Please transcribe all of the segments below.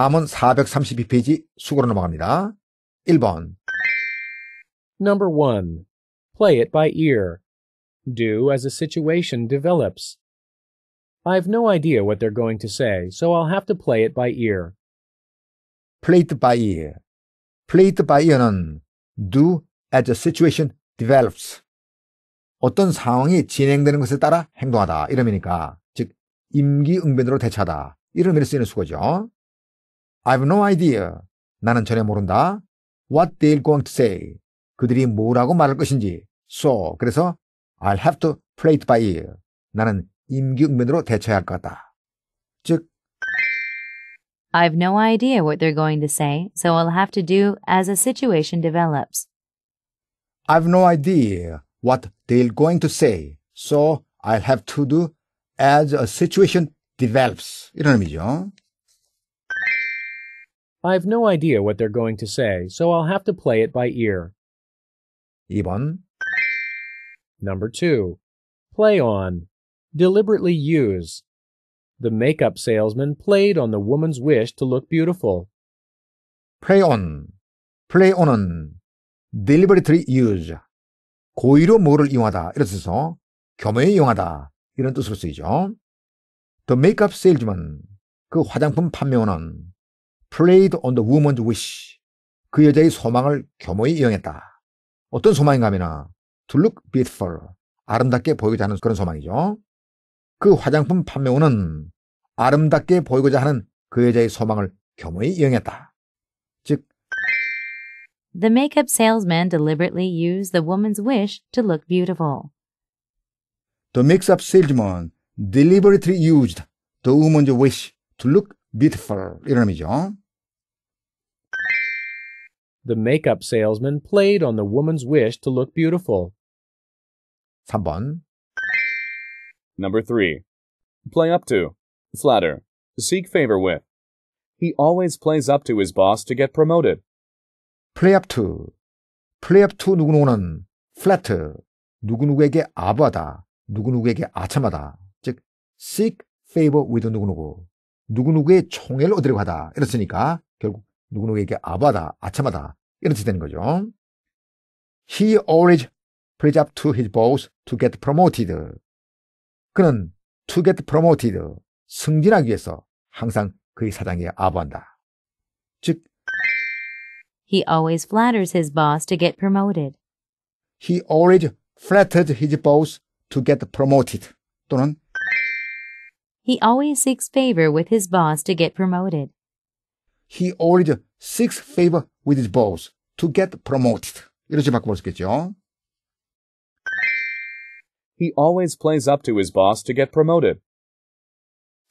다음은 432페이지 수고로 넘어갑니다. 1번 Number 1. Play it by ear. Do as a situation develops. I've no idea what they're going to say, so I'll have to play it by ear. Play it by ear. Play it by ear는 do as a situation develops. 어떤 상황이 진행되는 것에 따라 행동하다. 이러이니까 즉, 임기응변으로 대처하다. 이런 의미로 쓰이는 수거죠. I have no idea. 나는 전혀 모른다. What they're going to say. 그들이 뭐라고 말할 것인지. So, 그래서 I'll have to play it by ear. 나는 임기응변으로 대처해야 할 같다. 즉, I've no idea what they're going to say, so I'll have to do as a situation develops. I've no idea what they're going to say, so I'll have to do as a situation develops. 이런 의미죠. I've no idea what they're going to say, so I'll have to play it by ear. 2번 Number 2. Play on. Deliberately use. The makeup salesman played on the woman's wish to look beautiful. Play on. Play on은 deliberately use. 고의로 뭐를 이용하다. 이런 뜻에서 겸허히 이용하다. 이런 뜻으로 쓰이죠. The makeup salesman. 그 화장품 판매원은 played on the woman's wish. 그 여자의 소망을 겸허히 이용했다. 어떤 소망인가 하면 to look beautiful. 아름답게 보이고자 하는 그런 소망이죠. 그 화장품 판매원은 아름답게 보이고자 하는 그 여자의 소망을 겸허히 이용했다. 즉 The makeup salesman deliberately used the woman's wish to look beautiful. The makeup salesman deliberately used the woman's wish to look beautiful 이름이죠. The makeup salesman played on the woman's wish to look beautiful. 3번. Number 3. Play up to. Flatter. Seek favor with. He always plays up to his boss to get promoted. Play up to. Play up to 누구누구는 flatter 누구누구에게 아부하다. 누구누구에게 아첨하다. 즉, seek favor with 누구누구. 누구누구의 총애를 얻으려고 하다. 이렇으니까 결국 누구누구에게 아바다, 아참하다. 이렇게 되는 거죠. He always plays up to his boss to get promoted. 그는 to get promoted, 승진하기 위해서 항상 그의 사장에 아부한다. 즉, He always flatters his boss to get promoted. He always f l a t t e r s his boss to get promoted. 또는 He always seeks favor with his boss to get promoted. He always seeks favor with his boss to get promoted. 이렇게 바꿔볼 수 있겠죠. He always plays up to his boss to get promoted.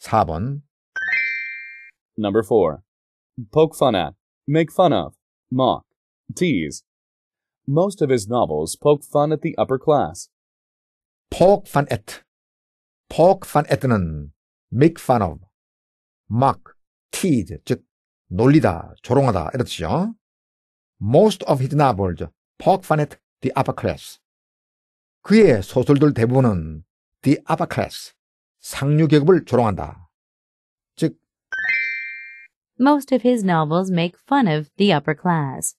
4번 Number 4. Poke fun at, make fun of, mock, tease. Most of his novels poke fun at the upper class. poke fun at. poke fun at는 make fun of, mock, tease, 즉 놀리다, 조롱하다 이렇죠 Most of his novels poke fun at the upper class. 그의 소설들 대부분은 the upper class, 상류 계급을 조롱한다. 즉 Most of his novels make fun of the upper class.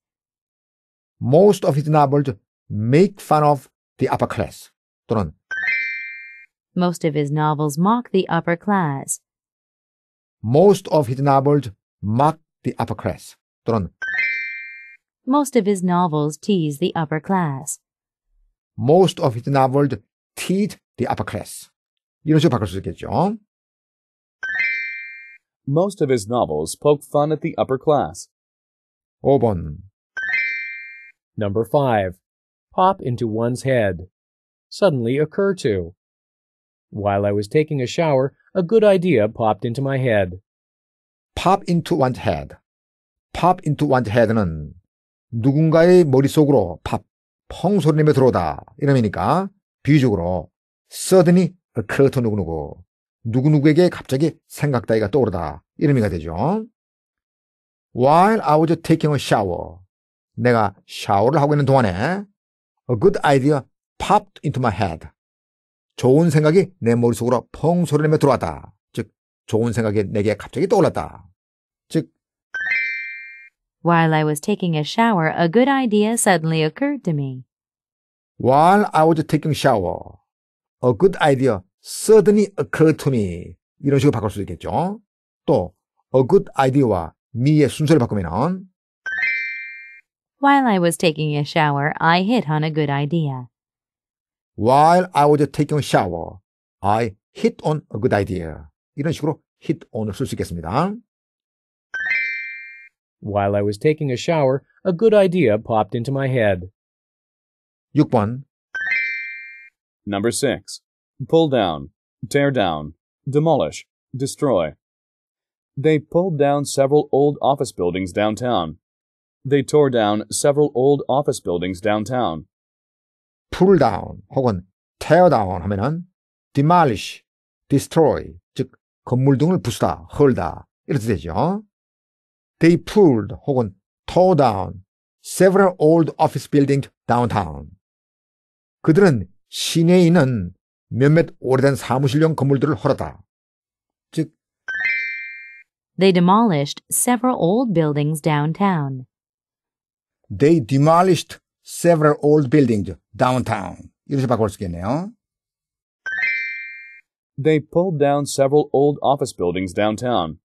Most of his novels make fun of the upper class 또는 Most of his novels mock the upper class. Most of his novels mock the upper class. 또는 Most of his novels tease the upper class. Most of his novels tease the upper class. 이런 식으로 바꿀 수 있겠죠. Most of his novels poke fun at the upper class. 5번 Number 5. Pop into one's head. Suddenly occur to. While I was taking a shower, a good idea popped into my head. pop into one's head. pop into one's head는 누군가의 머릿속으로 pop 펑 소리내며 들어오다. 이러니까 비유적으로 suddenly occur to 누구누구. 누구누구에게 갑자기 생각 따위가 떠오르다. 이런 의미가 되죠. While I was taking a shower. 내가 샤워를 하고 있는 동안에 a good idea popped into my head. 좋은 생각이 내 머릿속으로 펑 소리내며 들어왔다. 즉, 좋은 생각이 내게 갑자기 떠올랐다. 즉, While I was taking a shower, a good idea suddenly occurred to me. While I was taking shower, a good idea suddenly occurred to me. 이런 식으로 바꿀 수도 있겠죠. 또, a good idea와 me의 순서를 바꾸면 While I was taking a shower, I hit on a good idea. while I was taking a shower, I hit on a good idea. 이런 식으로 hit on을 쓸 수 있겠습니다. While I was taking a shower, a good idea popped into my head. 6번 Number 6. Pull down, tear down, demolish, destroy. They pulled down several old office buildings downtown. They tore down several old office buildings downtown. pull down 혹은 tear down 하면은 demolish, destroy 즉 건물 등을 부수다, 헐다 이렇게 되죠. They pulled 혹은 tore down several old office buildings downtown. 그들은 시내에 있는 몇몇 오래된 사무실용 건물들을 헐었다. 즉 They demolished several old buildings downtown. They demolished several old buildings downtown. 이렇게 바꿀 수 있겠네요. They pulled down several old office buildings downtown.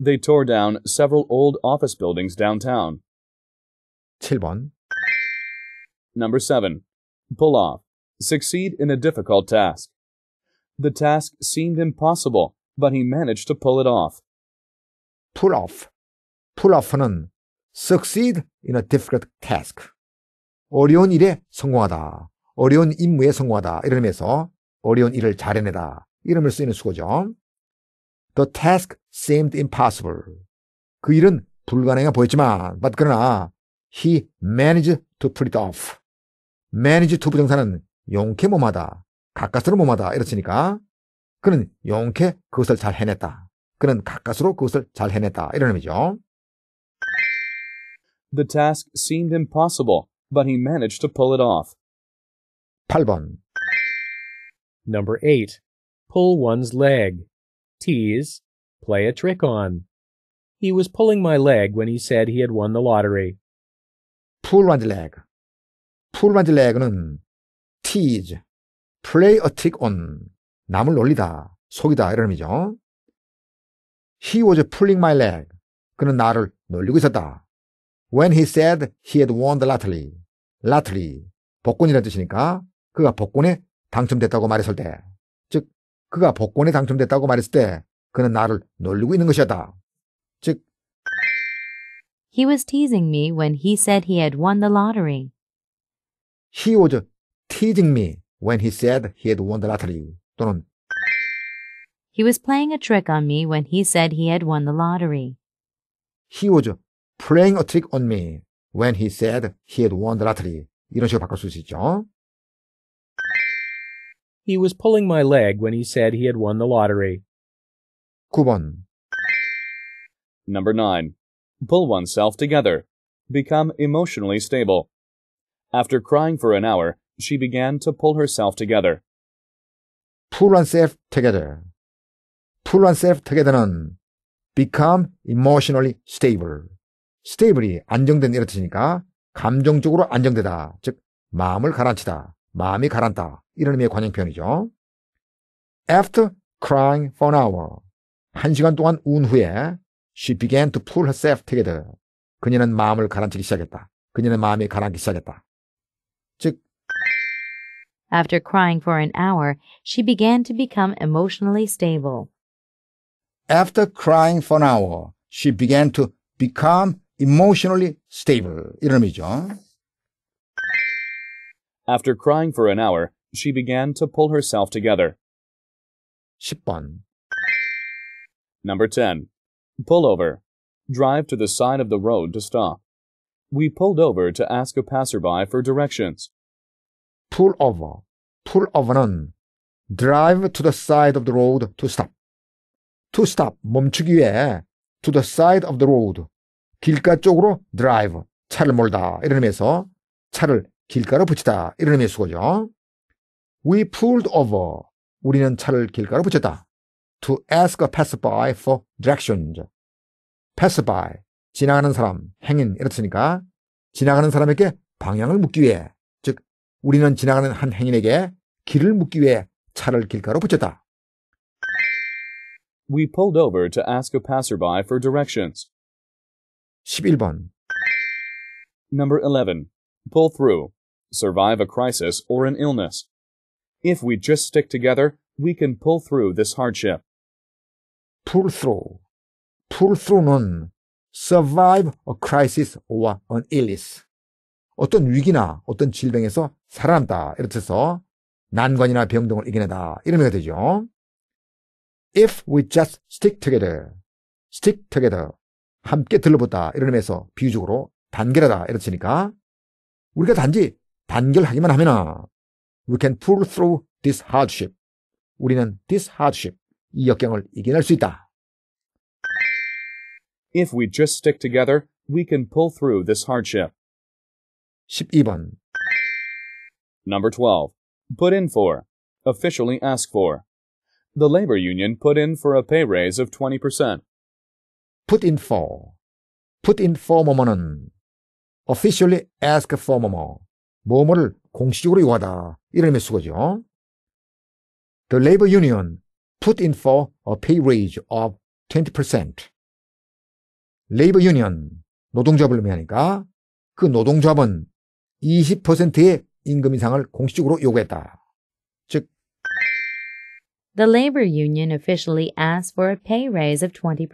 They tore down several old office buildings downtown. 7번 Number 7. Pull off. Succeed in a difficult task. The task seemed impossible, but he managed to pull it off. Pull off. Pull off는 succeed in a difficult task. 어려운 일에 성공하다. 어려운 임무에 성공하다. 이런 의미에서 어려운 일을 잘 해내다. 이름을 쓰이는 수고죠. The task seemed impossible. 그 일은 불가능해 보였지만, but 그러나 he managed to pull it off. manage to 부정사는 용케 몸하다, 가까스로 몸하다 이렇으니까 그는 용케 그것을 잘 해냈다. 그는 가까스로 그것을 잘 해냈다 이런 의미죠. The task seemed impossible, but he managed to pull it off. 8번 Number 8. Pull one's leg. Tease. Play a trick on. He was pulling my leg when he said he had won the lottery. Pull one's leg. Pull one's leg.는 tease. Play a trick on. 남을 놀리다. 속이다. 이런 의미죠. He was pulling my leg. 그는 나를 놀리고 있었다 when he said he had won the lottery. lottery. 복권이라는 뜻이니까 그가 복권에 당첨됐다고 말했을 때. 즉, 그가 복권에 당첨됐다고 말했을 때 그는 나를 놀리고 있는 것이었다. 즉, He was teasing me when he said he had won the lottery. He was teasing me when he said he had won the lottery. 또는 He was playing a trick on me when he said he had won the lottery. He was playing a trick on me when he said he had won the lottery. 이런 식으로 바꿀 수 있죠. He was pulling my leg when he said he had won the lottery. 9번. Number 9. Pull oneself together. Become emotionally stable. After crying for an hour, she began to pull herself together. pull oneself together. pull oneself together. become emotionally stable. 스테이블이 안정된 이런 뜻이니까 감정적으로 안정되다. 즉 마음을 가라앉히다. 마음이 가라앉다. 이런 의미의 관용 표현이죠. After crying for an hour. 한 시간 동안 운 후에 she began to pull herself together. 그녀는 마음을 가라앉히기 시작했다. 그녀는 마음이 가라앉기 시작했다. 즉 After crying for an hour, she began to become emotionally stable. After crying for an hour, she began to become emotionally stable 이런 의미죠. After crying for an hour, she began to pull herself together. 10번 Number 10. Pull over. Drive to the side of the road to stop. We pulled over to ask a passerby for directions. Pull over. Pull over는 drive to the side of the road to stop. To stop, 멈추기 위해 to the side of the road, 길가 쪽으로 드라이브, 차를 몰다 이런 의미에서 차를 길가로 붙이다 이런 의미의 수고죠. We pulled over. 우리는 차를 길가로 붙였다. To ask a passerby for directions. passerby, 지나가는 사람, 행인 이렇으니까 지나가는 사람에게 방향을 묻기 위해 즉 우리는 지나가는 한 행인에게 길을 묻기 위해 차를 길가로 붙였다. We pulled over to ask a passerby for directions. 11번. Number 11. Pull through. Survive a crisis or an illness. If we just stick together, we can pull through this hardship. pull through. pull through는 survive a crisis or an illness. 어떤 위기나 어떤 질병에서 살아남다. 이렇듯서 난관이나 병 등을 이겨내다. 이런 의미가 되죠. If we just stick together. stick together. 함께 들러붙다 이런 의미에서 비유적으로 단결하다 이렇 치니까 우리가 단지 단결하기만 하면 we can pull through this hardship 우리는 this hardship 이 역경을 이겨낼 수 있다. If we just stick together, we can pull through this hardship. 12번 Number 12. Put in for. Officially ask for. The labor union put in for a pay raise of 20%. put in for, put in for 뭐뭐는 officially ask for 뭐뭐, 뭐뭐를 공식적으로 요구하다. 이런 의미의 수거죠. The labor union put in for a pay raise of 20%. labor union, 노동조합을 의미하니까 그 노동조합은 20%의 임금 인상을 공식적으로 요구했다. 즉 The labor union officially asked for a pay raise of 20%.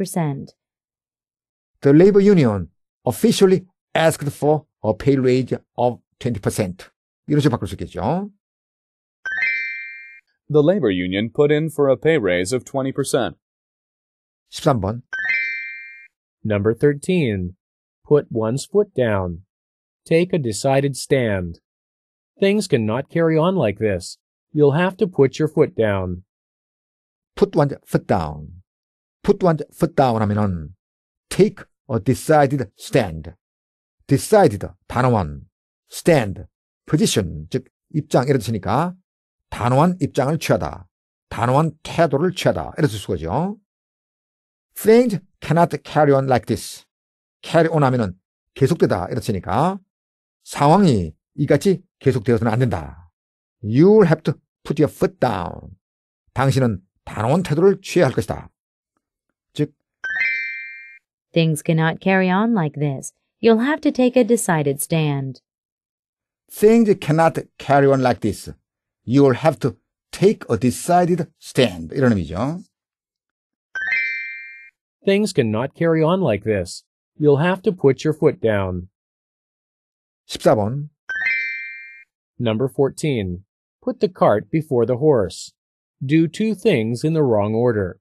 the labor union officially asked for a pay raise of 20%. 이렇게 바꿀 수 있겠죠. The labor union put in for a pay raise of 20%. 13번. Number 13. Put one's foot down. Take a decided stand. Things cannot carry on like this. You'll have to put your foot down. Put one's foot down. Put one's foot down 하면은 take decided stand. decided 단어원 stand position 즉 입장 이래 뜻이니까 단호한 입장을 취하다. 단호한 태도를 취하다. 이래 뜻 거죠. Things cannot carry on like this. carry on 하면은 계속되다. 이래 뜻이니까 상황이 이같이 계속되어서는 안 된다. You'll have to put your foot down. 당신은 단호한 태도를 취해야 할 것이다. Things cannot carry on like this. You'll have to take a decided stand. Things cannot carry on like this. You'll have to take a decided stand. 이런 의미죠. Things cannot carry on like this. You'll have to put your foot down. 14번. Number 14. Put the cart before the horse. Do two things in the wrong order.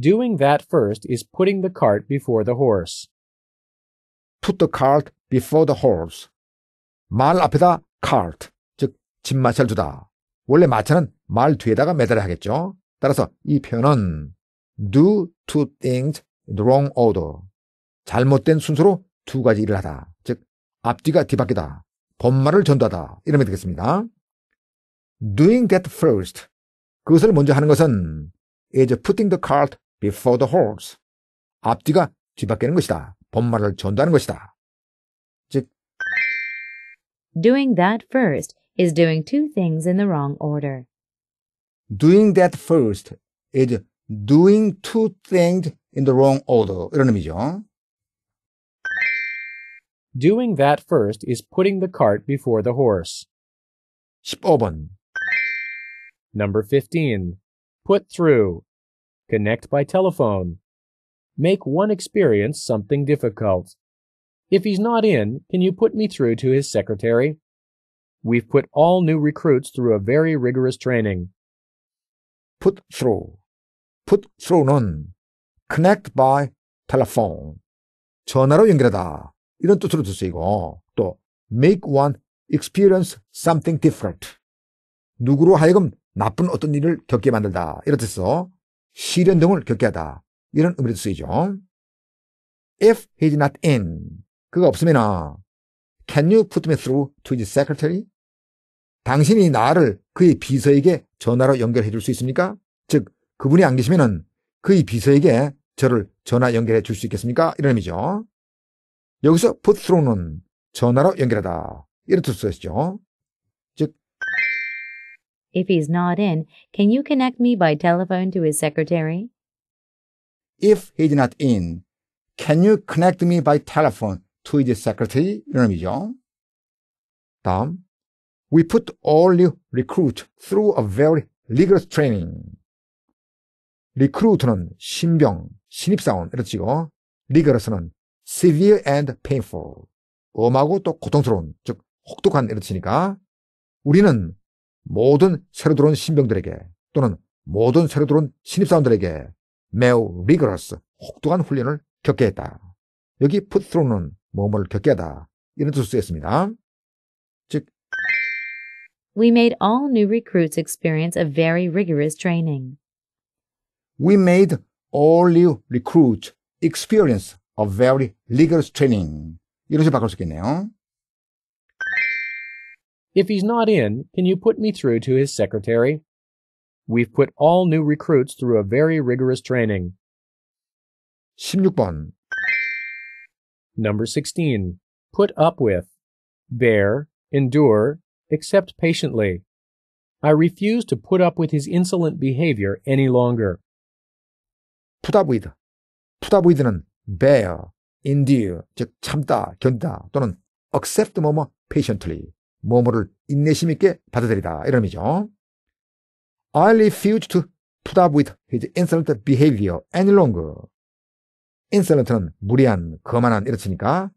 Doing that first is putting the cart before the horse. Put the cart before the horse. 말 앞에다 cart, 즉 진마차를 두다. 원래 마차는 말 뒤에다가 매달아야 하겠죠. 따라서 이 표현은 do two things in the wrong order. 잘못된 순서로 두 가지 일을 하다. 즉 앞뒤가 뒤바뀌다. 본말을 전도하다. 이러면 되겠습니다. doing that first. 그것을 먼저 하는 것은 is putting the cart before the horse. 앞뒤가 뒤바뀌는 것이다. 본말을 전도하는 것이다. 즉 Doing that first is doing two things in the wrong order. Doing that first is doing two things in the wrong order. 이런 의미죠. Doing that first is putting the cart before the horse. 15번. Number 15. Put through. Connect by telephone. Make one experience something difficult. If he's not in, can you put me through to his secretary? We've put all new recruits through a very rigorous training. Put through. Put through 는 connect by telephone. 전화로 연결하다. 이런 뜻으로도 쓰이고 또 make one experience something different. 누구로 하여금 나쁜 어떤 일을 겪게 만들다. 이런 써. 시련 등을 겪게 하다. 이런 의미로 쓰이죠. If he's not in, 그가 없으면 Can you put me through to his secretary? 당신이 나를 그의 비서에게 전화로 연결해 줄 수 있습니까? 즉, 그분이 안 계시면 그의 비서에게 저를 전화 연결해 줄 수 있겠습니까? 이런 의미죠. 여기서 put through는 전화로 연결하다. 이런 뜻을 쓰시죠. If he's not in, can you connect me by telephone to his secretary? If he's not in, can you connect me by telephone to his secretary? 이놈이죠. 다음, we put all new recruits through a very rigorous training. recruit는 신병, 신입사원 이렇게 rigorous는 severe and painful, 엄하고 또 고통스러운, 즉 혹독한 이렇게 우리는 모든 새로 들어온 신병들에게 또는 모든 새로 들어온 신입사원들에게 매우 리그러스 혹독한 훈련을 겪게 했다. 여기 put t h r o u g h 는 몸을 겪게 하다 이런 뜻을 쓰였습니다. 즉 We made all new recruits experience a very rigorous training. We made all new recruits experience a very rigorous training. 이런 식으로 바꿀 수 있겠네요. If he's not in, can you put me through to his secretary? We've put all new recruits through a very rigorous training. 16번 Number 16. Put up with. Bear, endure, accept patiently. I refuse to put up with his insolent behavior any longer. put up with. put up with는 bear, endure, 즉 참다, 견다 또는 accept 뭐뭐 patiently 뭐뭐를 인내심 있게 받아들이다. 이런 의미죠. I refuse to put up with his insolent behavior any longer. insolent는 무리한, 거만한 이렇으니까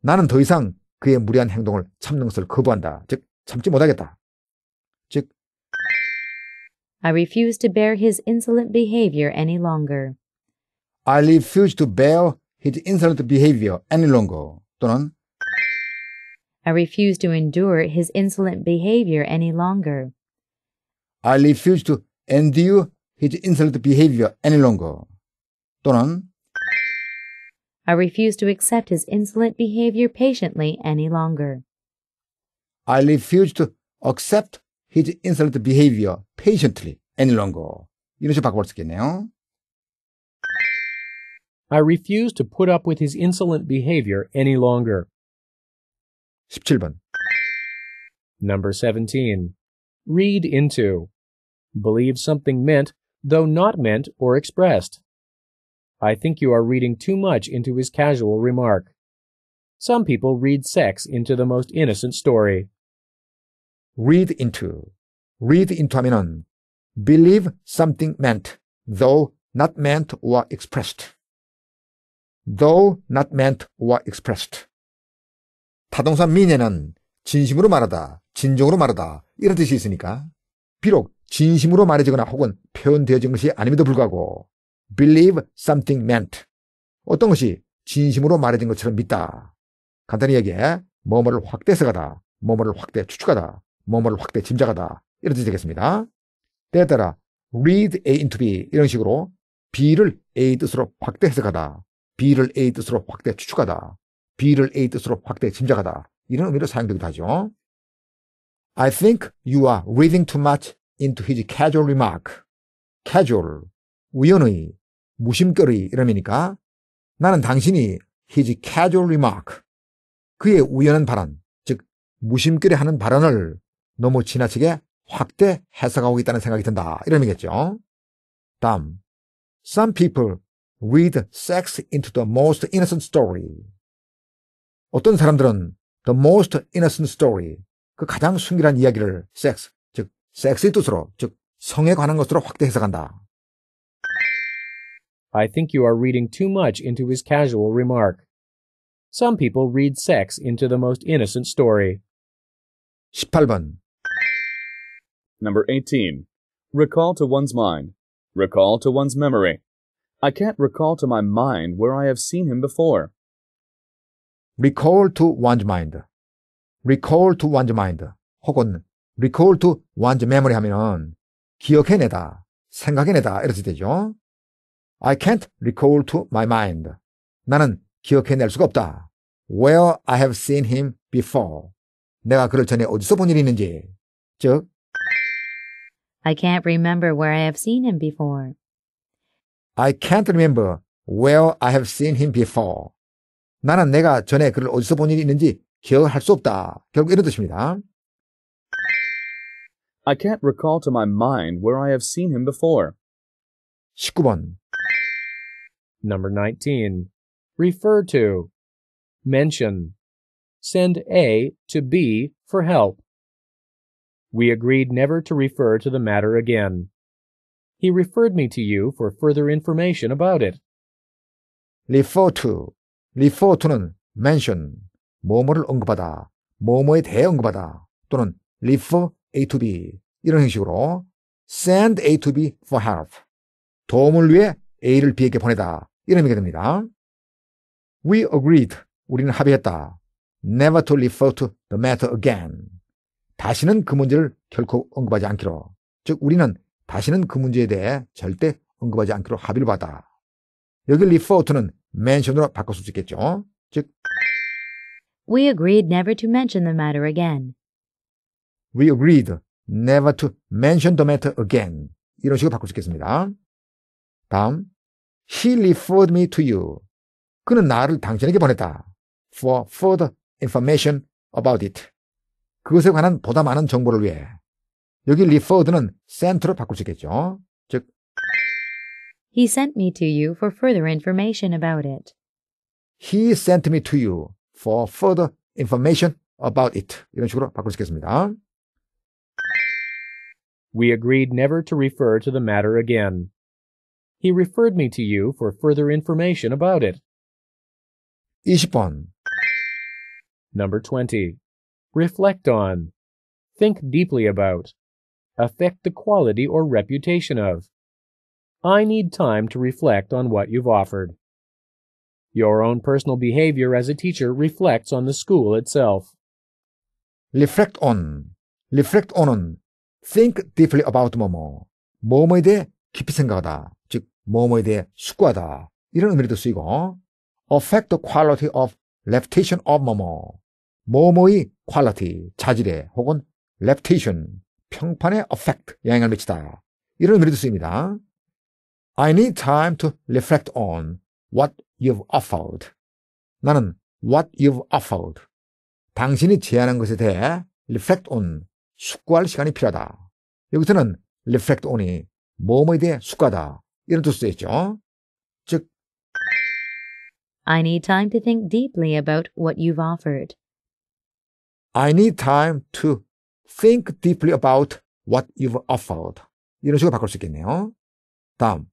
나는 더 이상 그의 무리한 행동을 참는 것을 거부한다. 즉, 참지 못하겠다. 즉, I refuse to bear his insolent behavior any longer. I refuse to bear his insolent behavior any longer. 또는 I refuse to endure his insolent behavior any longer. I refuse to endure his insolent behavior any longer. 또는 I refuse to accept his insolent behavior patiently any longer. I refuse to accept his insolent behavior patiently any longer. 이런 식으로 바꿔볼 수 있겠네요. I refuse to put up with his insolent behavior any longer. 17번. Number 17. Read into. Believe something meant, though not meant or expressed. I think you are reading too much into his casual remark. Some people read sex into the most innocent story. Read into. Read into 하면은 believe something meant, though not meant or expressed. Though not meant or expressed. 타동산 민에는 진심으로 말하다, 진정으로 말하다 이런 뜻이 있으니까 비록 진심으로 말해지거나 혹은 표현되어진 것이 아님에도 불구하고 believe something meant 어떤 것이 진심으로 말해진 것처럼 믿다. 간단히 얘기해 뭐뭐를 확대 해석하다, 뭐뭐를 확대 추측하다, 뭐뭐를 확대 짐작하다 이런 뜻이 되겠습니다. 때에 따라 read A into B 이런 식으로 B를 A 뜻으로 확대 해석하다, B를 A 뜻으로 확대 추측하다 B를 A 뜻으로 확대 짐작하다. 이런 의미로 사용되기도 하죠. I think you are reading too much into his casual remark. casual, 우연의, 무심결의 이름이니까 나는 당신이 his casual remark, 그의 우연한 발언, 즉 무심결에 하는 발언을 너무 지나치게 확대 해석하고 있다는 생각이 든다. 이런 의미겠죠. 다음, some people read sex into the most innocent story. 어떤 사람들은 The Most Innocent Story, 그 가장 순결한 이야기를 sex, 즉 sex의 뜻으로, 즉 성에 관한 것으로 확대 해석한다. I think you are reading too much into his casual remark. Some people read sex into the most innocent story. 18번 Number 18. Recall to one's mind. Recall to one's memory. I can't recall to my mind where I have seen him before recall to one's mind. recall to one's mind. 혹은 recall to one's memory 하면은 기억해내다, 생각해내다 이렇게 되죠. I can't recall to my mind. 나는 기억해낼 수가 없다. Where I have seen him before. 내가 그를 전에 어디서 본 일이 있는지. 즉, I can't remember where I have seen him before. I can't remember where I have seen him before. 나는 내가 전에 그를 어디서 본 일이 있는지 기억할 수 없다. 결국 이런 뜻입니다. I can't recall to my mind where I have seen him before. 19번. Number 19. Refer to. Mention. Send A to B for help. We agreed never to refer to the matter again. He referred me to you for further information about it. Refer to. refer to는 mention, 뭐뭐를 언급하다, 뭐뭐에 대해 언급하다 또는 refer A to B 이런 형식으로 send A to B for help, 도움을 위해 A를 B에게 보내다 이런 의미가 됩니다. We agreed. 우리는 합의했다. Never to refer to the matter again. 다시는 그 문제를 결코 언급하지 않기로. 즉 우리는 다시는 그 문제에 대해 절대 언급하지 않기로 합의를 받아. 여기 refer to는 mention으로 바꿀 수 있겠죠. 즉 We agreed never to mention the matter again. We agreed never to mention the matter again. 이런 식으로 바꿀 수 있겠습니다. 다음 He referred me to you. 그는 나를 당신에게 보냈다. For further information about it. 그것에 관한 보다 많은 정보를 위해. 여기 referred는 cent로 바꿀 수 있겠죠. 즉, He sent me to you for further information about it. He sent me to you for further information about it. 이런 식으로 We agreed never to refer to the matter again. He referred me to you for further information about it. 20번. Number 20. Reflect on. Think deeply about. Affect the quality or reputation of. I need time to reflect on what you've offered. Your own personal behavior as a teacher reflects on the school itself. Reflect on. Reflect on, think deeply about momo. 뭐뭐에 대해 깊이 생각하다. 즉, 뭐뭐에 대해 숙고하다. 이런 의미도 쓰이고 affect the quality of reputation of momo. 뭐뭐의 quality, 자질에 혹은 reputation, 평판에 affect, 영향을 미치다. 이런 의미도 쓰입니다. I need time to reflect on what you've offered. 나는 what you've offered. 당신이 제안한 것에 대해 reflect on, 숙고할 시간이 필요하다. 여기서는 reflect on이 몸에 대해 숙하다. 이런 뜻도 있죠. 즉, I need time to think deeply about what you've offered. I need time to think deeply about what you've offered. 이런 식으로 바꿀 수 있겠네요. 다음,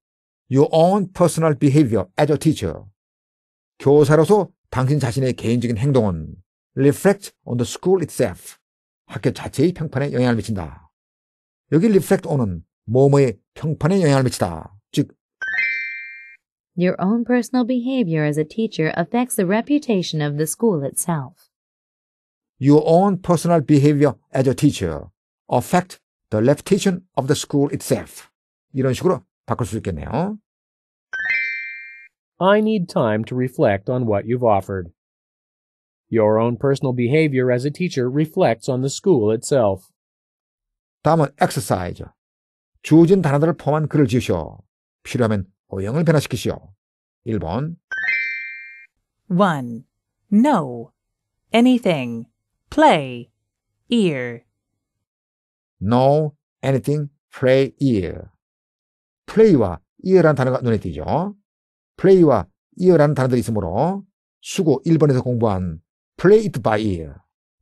your own personal behavior as a teacher. 교사로서 당신 자신의 개인적인 행동은 reflect on the school itself. 학교 자체의 평판에 영향을 미친다. 여기 reflect on은 뭐뭐의 평판에 영향을 미치다. 즉 Your own personal behavior as a teacher affects the reputation of the school itself. Your own personal behavior as a teacher affect the reputation of the school itself. 이런 식으로 바꿀 수 있겠네요. I need time to reflect on what you've offered. Your own personal behavior as a teacher reflects on the school itself. 다음은 exercise. 주어진 단어들을 포함한 글을 지으시오. 필요하면 어영을 변화시키시오. 1번 1. No. Anything. Play. Ear. No. Anything. Play. Ear. 플레이와 이어라는 단어가 눈에 띄죠. 플레이와 이어라는 단어들이 있으므로 수고 1번에서 공부한 played by ear,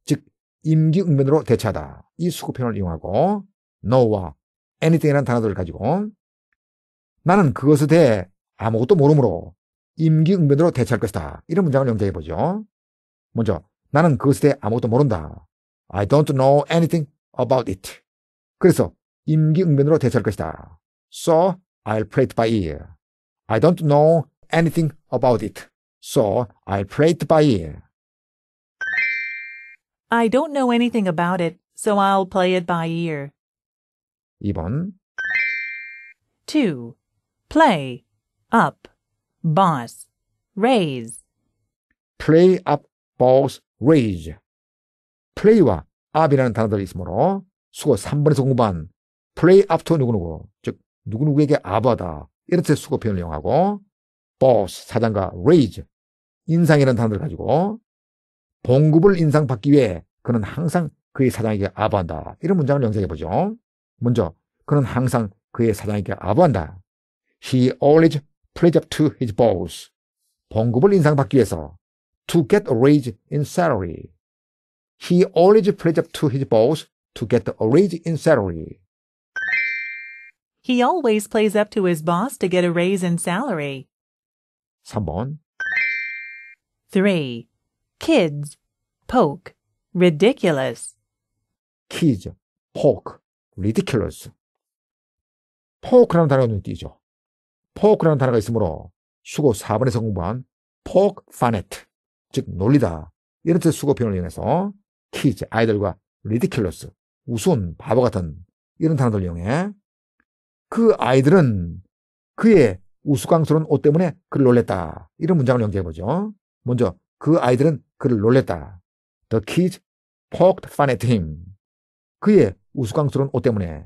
즉 임기응변으로 대처하다이 수고 표현을 이용하고 no와 anything이라는 단어들을 가지고 나는 그것에 대해 아무것도 모르므로 임기응변으로 대처할 것이다. 이런 문장을 연재해 보죠. 먼저 나는 그것에 대해 아무것도 모른다. I don't know anything about it. 그래서 임기응변으로 대처할 것이다. so I'll play it by ear. I don't know anything about it, so I'll play it by ear. I don't know anything about it, so I'll play it by ear. 2번 2. Play, up, boss, raise. play up, boss, raise. play와 up이라는 단어들이 있으므로 수고 3번에서 공부한 play up to 누구누구, 즉 누구누구에게 아바다 이렇게 수거 표현을 이용하고 boss 사장과 raise 인상이라는 단어를 가지고 봉급을 인상받기 위해 그는 항상 그의 사장에게 아부한다. 이런 문장을 연상해 보죠. 먼저 그는 항상 그의 사장에게 아부한다. He always plays up to his boss. 봉급을 인상받기 위해서 to get a raise in salary. He always plays up to his boss to get a raise in salary. He always plays up to his boss to get a raise in salary. 3번 3. Kids. Poke. Ridiculous. kids, poke, ridiculous. poke라는 단어가 눈에 띄죠. poke라는 단어가 있으므로 수고 4번에서 공부한 poke fanet, 즉 놀리다 이런 뜻의 수고 표현을 이용해서 kids, 아이들과 ridiculous, 우스운, 바보 같은 이런 단어들 이용해 그 아이들은 그의 우스꽝스러운 옷 때문에 그를 놀랬다. 이런 문장을 연기해 보죠. 먼저 그 아이들은 그를 놀랬다. The kids poked fun at him. 그의 우스꽝스러운 옷 때문에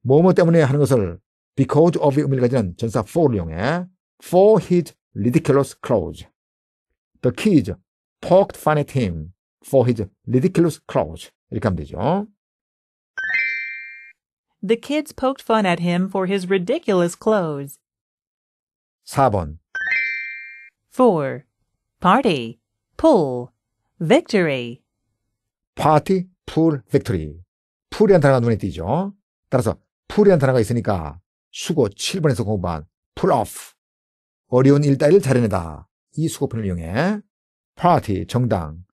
뭐 뭐 때문에 하는 것을 because of 의미를 가지는 전사 for를 이용해 for his ridiculous clothes. The kids poked fun at him for his ridiculous clothes. 이렇게 하면 되죠. The kids poked fun at him for his ridiculous clothes. 4번 4. Party, pool, victory. 파티, 풀, 빅토리. 풀이란 단어가 눈에 띄죠. 따라서 풀이란 단어가 있으니까 수고 7번에서 공부한 pull off. 어려운 일 따위를 잘해내다. 이 수고편을 이용해 파티, 정당,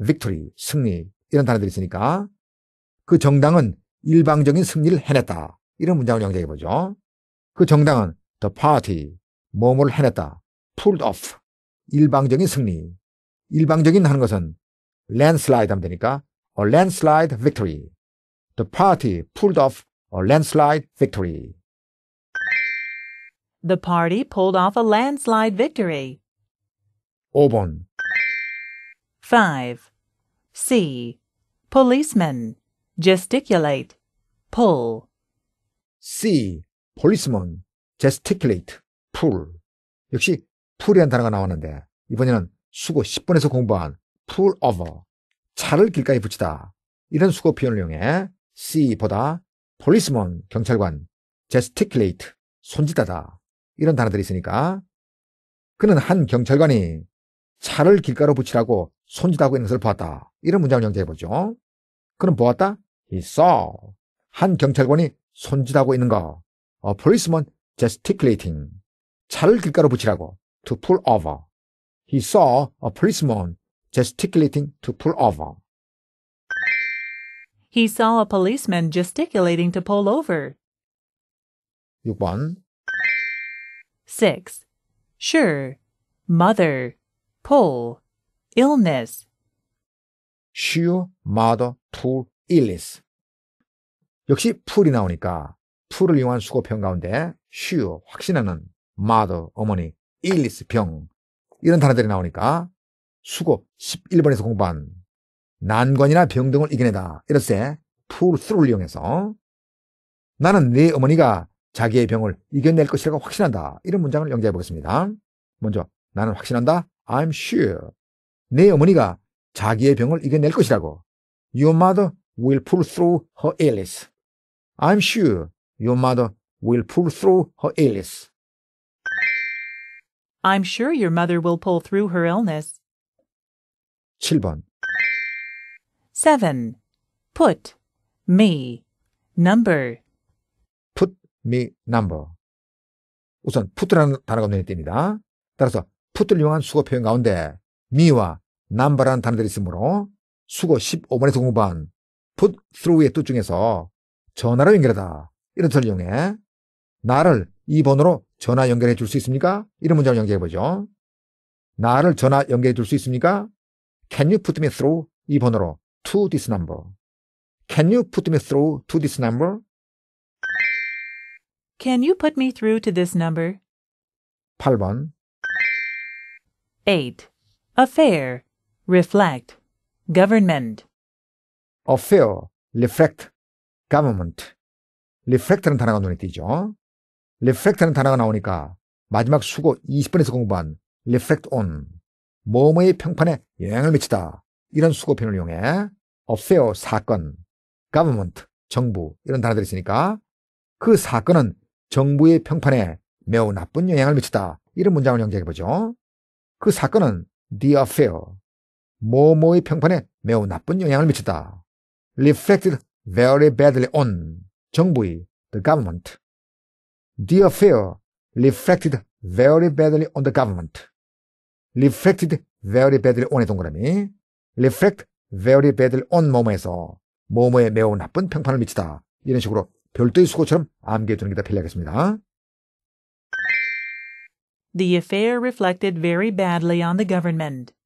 victory, 승리 이런 단어들이 있으니까 그 정당은 일방적인 승리를 해냈다. 이런 문장을 연결해 보죠. 그 정당은 the party, 뭐뭐를 해냈다. pulled off, 일방적인 승리. 일방적인 하는 것은 landslide 하면 되니까 a landslide victory. The party pulled off a landslide victory. The party pulled off a landslide victory. 5번 5. C. Policeman gesticulate, pull. C. policeman, gesticulate, pull. 역시 pull이라는 단어가 나왔는데 이번에는 수고 10번에서 공부한 pull over, 차를 길가에 붙이다. 이런 수고 표현을 이용해 C보다 policeman, 경찰관, gesticulate, 손짓하다. 이런 단어들이 있으니까 그는 한 경찰관이 차를 길가로 붙이라고 손짓하고 있는 것을 보았다. 이런 문장을 연재해보죠. 그는 보았다? He saw 한 경찰관이 손짓하고 있는 거. A policeman gesticulating. 차를 길가로 붙이라고. To pull over. He saw a policeman gesticulating to pull over. He saw a policeman gesticulating to pull over. 6번 6. Sure. Mother. Pull. Illness. Sure, mother, pull, 일리스. 역시 풀이 나오니까 풀을 이용한 수고편 가운데 슈 u 확신하는 마더 어머니 일리스 병 이런 단어들이 나오니까 수고 11번에서 공부한 난관이나 병 등을 이겨내다 이럴때 풀 u l 를 이용해서 나는 네 어머니가 자기의 병을 이겨낼 것이라고 확신한다 이런 문장을 연재해 보겠습니다. 먼저 나는 확신한다 I'm sure 네 어머니가 자기의 병을 이겨낼 것이라고 Your mother will pull through her illness. I'm sure your mother will pull through her illness. I'm sure your mother will pull through her illness. 7번 7. Put me number put me number 우선 put라는 단어가 눈에 띕니다. 따라서 put를 이용한 수거 표현 가운데 me와 number라는 단어들이 있으므로 수거 15번에서 공부한 put through의 뜻 중에서 전화로 연결하다. 이런 뜻을 이용해 나를 이 번호로 전화 연결해 줄 수 있습니까? 이런 문장을 연결해 보죠. 나를 전화 연결해 줄 수 있습니까? Can you put me through 이 번호로 to this number? Can you put me through to this number? Can you put me through to this number? 8번 8. Affair. Reflect. Government. a fair, reflect, government. reflect는 단어가 눈에 띄죠. reflect는 단어가 나오니까 마지막 수고 20번에서 공부한 reflect on, 뭐뭐의 평판에 영향을 미치다. 이런 수고편을 이용해 a fair 사건, government, 정부 이런 단어들이 있으니까 그 사건은 정부의 평판에 매우 나쁜 영향을 미치다. 이런 문장을 연결해보죠. 그 사건은 the affair, 뭐뭐의 평판에 매우 나쁜 영향을 미쳤다 reflected very badly on 정부의 the government. The affair reflected very badly on the government. reflected very badly on의 동그라미. reflect very badly on 뭐뭐에서 뭐뭐에 매우 나쁜 평판을 미치다. 이런 식으로 별도의 수고처럼 암기해 두는 게 더 편리하겠습니다. The affair reflected very badly on the government.